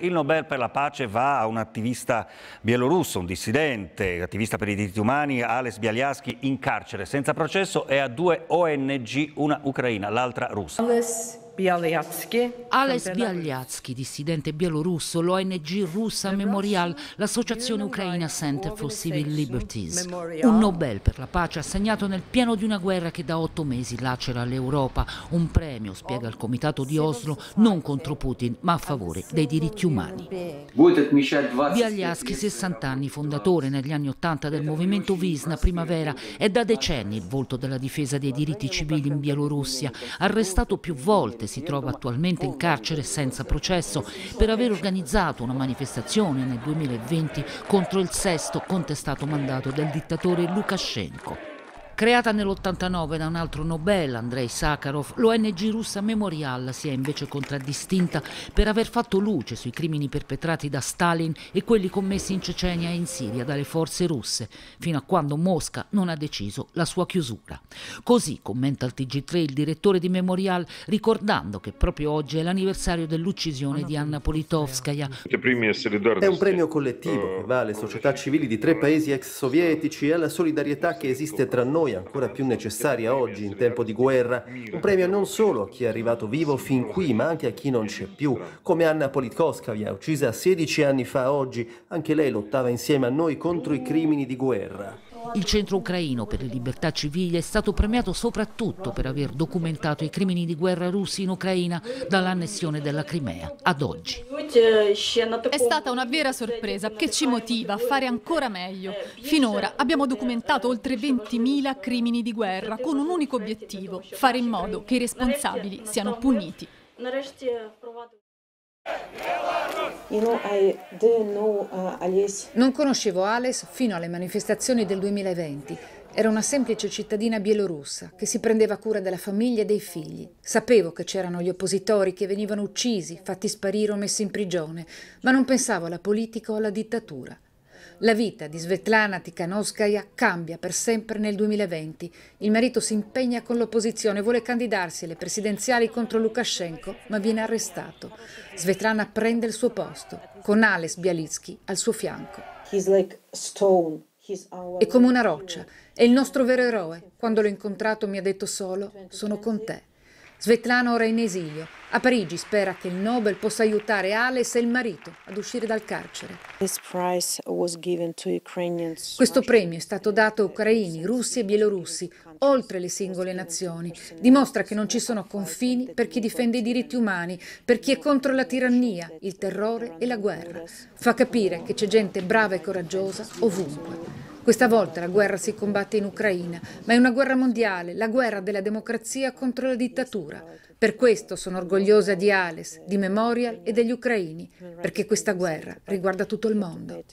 Il Nobel per la pace va a un attivista bielorusso, un dissidente, attivista per i diritti umani, Alex Bialiaski, in carcere senza processo e a due ONG, una ucraina, l'altra russa. Alice Alex Bialyatsky, dissidente bielorusso, l'ONG russa Memorial, l'associazione ucraina Center for Civil Liberties. Un Nobel per la pace assegnato nel pieno di una guerra che da otto mesi lacera l'Europa. Un premio, spiega il comitato di Oslo, non contro Putin, ma a favore dei diritti umani. Bialyatsky, 60 anni, fondatore negli anni 80 del movimento Visna Primavera, è da decenni il volto della difesa dei diritti civili in Bielorussia, arrestato più volte migrante si trova attualmente in carcere senza processo per aver organizzato una manifestazione nel 2020 contro il sesto contestato mandato del dittatore Lukashenko. Creata nell'89 da un altro Nobel, Andrei Sakharov, l'ONG russa Memorial si è invece contraddistinta per aver fatto luce sui crimini perpetrati da Stalin e quelli commessi in Cecenia e in Siria dalle forze russe, fino a quando Mosca non ha deciso la sua chiusura. Così commenta al TG3 il direttore di Memorial, ricordando che proprio oggi è l'anniversario dell'uccisione di Anna Politkovskaya. È un premio collettivo oh. che va alle società civili di tre paesi ex sovietici e alla solidarietà che esiste tra noi noi, ancora più necessaria oggi in tempo di guerra. Un premio non solo a chi è arrivato vivo fin qui, ma anche a chi non c'è più, come Anna Politkovskaya, uccisa 16 anni fa oggi. Anche lei lottava insieme a noi contro i crimini di guerra. Il Centro Ucraino per le Libertà Civili è stato premiato soprattutto per aver documentato i crimini di guerra russi in Ucraina dall'annessione della Crimea ad oggi. È stata una vera sorpresa che ci motiva a fare ancora meglio. Finora abbiamo documentato oltre 20.000 crimini di guerra con un unico obiettivo, fare in modo che i responsabili siano puniti. Uh, non conoscevo Ales fino alle manifestazioni del 2020. Era una semplice cittadina bielorussa che si prendeva cura della famiglia e dei figli. Sapevo che c'erano gli oppositori che venivano uccisi, fatti sparire o messi in prigione, ma non pensavo alla politica o alla dittatura. La vita di Svetlana Tikhanovskaya cambia per sempre nel 2020. Il marito si impegna con l'opposizione, vuole candidarsi alle presidenziali contro Lukashenko, ma viene arrestato. Svetlana prende il suo posto, con Alex Bialitsky al suo fianco. È come una roccia, è il nostro vero eroe. Quando l'ho incontrato mi ha detto solo, sono con te. Svetlana ora è in esilio. A Parigi spera che il Nobel possa aiutare Ales e il marito ad uscire dal carcere. Questo premio è stato dato a ucraini, russi e bielorussi, oltre le singole nazioni. Dimostra che non ci sono confini per chi difende i diritti umani, per chi è contro la tirannia, il terrore e la guerra. Fa capire che c'è gente brava e coraggiosa ovunque. Questa volta la guerra si combatte in Ucraina, ma è una guerra mondiale, la guerra della democrazia contro la dittatura. Per questo sono orgogliosa di Ales, di Memorial e degli ucraini, perché questa guerra riguarda tutto il mondo.